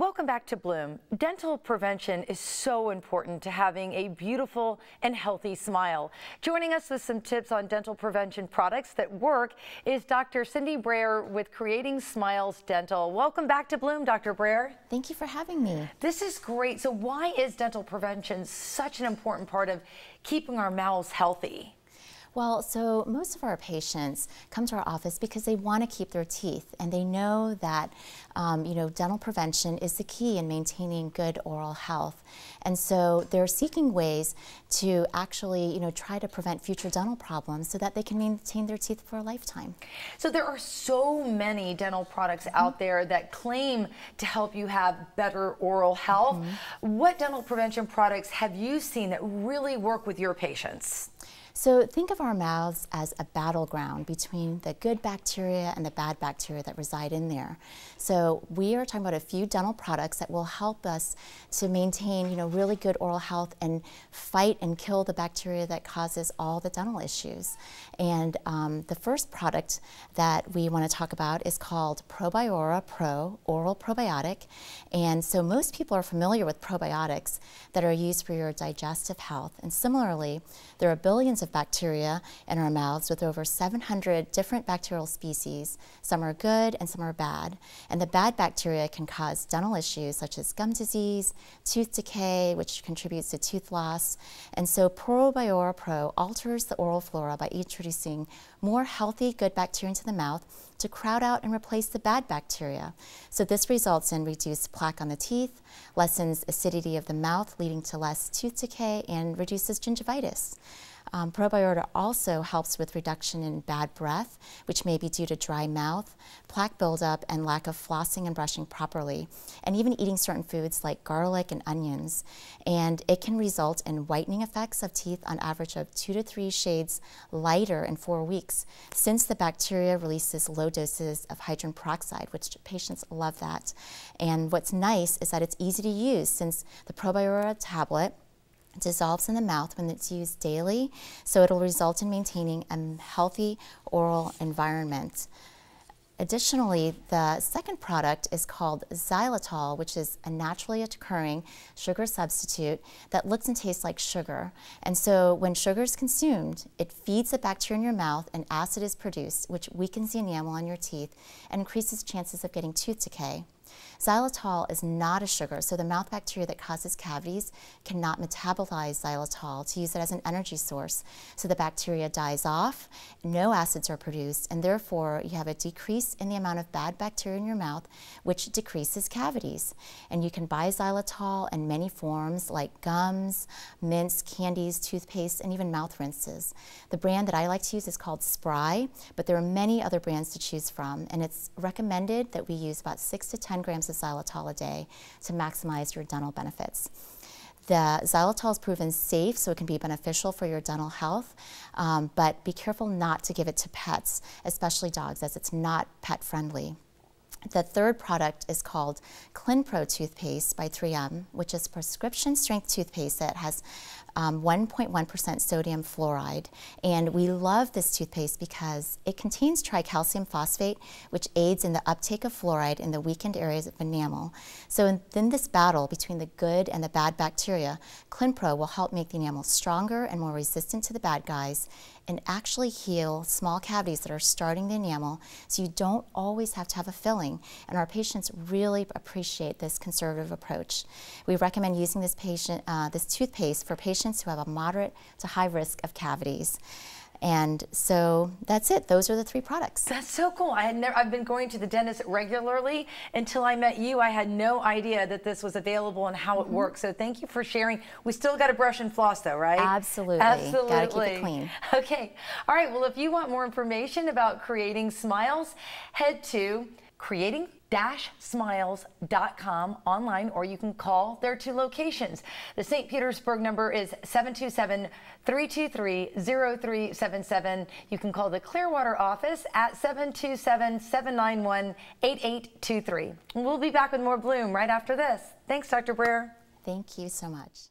Welcome back to Bloom. Dental prevention is so important to having a beautiful and healthy smile. Joining us with some tips on dental prevention products that work is Dr. Cindy Brayer with Creating Smiles Dental. Welcome back to Bloom, Dr. Brayer. Thank you for having me. This is great. So why is dental prevention such an important part of keeping our mouths healthy? Well, so most of our patients come to our office because they want to keep their teeth and they know that, um, you know, dental prevention is the key in maintaining good oral health. And so they're seeking ways to actually, you know, try to prevent future dental problems so that they can maintain their teeth for a lifetime. So there are so many dental products mm -hmm. out there that claim to help you have better oral health. Mm -hmm. What dental prevention products have you seen that really work with your patients? So think of our mouths as a battleground between the good bacteria and the bad bacteria that reside in there. So we are talking about a few dental products that will help us to maintain, you know, really good oral health and fight and kill the bacteria that causes all the dental issues. And um, the first product that we want to talk about is called Probiora Pro Oral Probiotic. And so most people are familiar with probiotics that are used for your digestive health. And similarly, there are billions of bacteria in our mouths with over 700 different bacterial species. Some are good and some are bad. And the bad bacteria can cause dental issues such as gum disease, tooth decay, which contributes to tooth loss. And so Pro alters the oral flora by introducing more healthy, good bacteria into the mouth to crowd out and replace the bad bacteria. So this results in reduced plaque on the teeth, lessens acidity of the mouth, leading to less tooth decay, and reduces gingivitis. Um, also helps with reduction in bad breath, which may be due to dry mouth, plaque buildup, and lack of flossing and brushing properly, and even eating certain foods like garlic and onions. And it can result in whitening effects of teeth on average of two to three shades lighter in four weeks since the bacteria releases low doses of hydrogen peroxide, which patients love that. And what's nice is that it's easy to use since the Probiota tablet dissolves in the mouth when it's used daily, so it'll result in maintaining a healthy oral environment. Additionally, the second product is called xylitol, which is a naturally occurring sugar substitute that looks and tastes like sugar. And so when sugar is consumed, it feeds the bacteria in your mouth and acid is produced, which weakens the enamel on your teeth and increases chances of getting tooth decay. Xylitol is not a sugar, so the mouth bacteria that causes cavities cannot metabolize xylitol to use it as an energy source. So the bacteria dies off, no acids are produced, and therefore you have a decrease in the amount of bad bacteria in your mouth, which decreases cavities. And you can buy xylitol in many forms like gums, mints, candies, toothpaste, and even mouth rinses. The brand that I like to use is called Spry, but there are many other brands to choose from, and it's recommended that we use about six to 10 10 grams of xylitol a day to maximize your dental benefits. The xylitol is proven safe, so it can be beneficial for your dental health, um, but be careful not to give it to pets, especially dogs, as it's not pet friendly. The third product is called ClinPro toothpaste by 3M, which is prescription strength toothpaste that has 1.1% um, sodium fluoride. And we love this toothpaste because it contains tricalcium phosphate, which aids in the uptake of fluoride in the weakened areas of enamel. So in, in this battle between the good and the bad bacteria, ClinPro will help make the enamel stronger and more resistant to the bad guys and actually heal small cavities that are starting the enamel so you don't always have to have a filling. And our patients really appreciate this conservative approach. We recommend using this, patient, uh, this toothpaste for patients who have a moderate to high risk of cavities. And so that's it. Those are the three products. That's so cool. I had never, I've been going to the dentist regularly until I met you. I had no idea that this was available and how it mm -hmm. works. So thank you for sharing. We still got to brush and floss though, right? Absolutely. Absolutely. Gotta keep it clean. Okay. All right. Well, if you want more information about creating smiles, head to creating smiles.com online or you can call their two locations. The St. Petersburg number is 727-323-0377. You can call the Clearwater office at 727-791-8823. We'll be back with more Bloom right after this. Thanks, Dr. Breer. Thank you so much.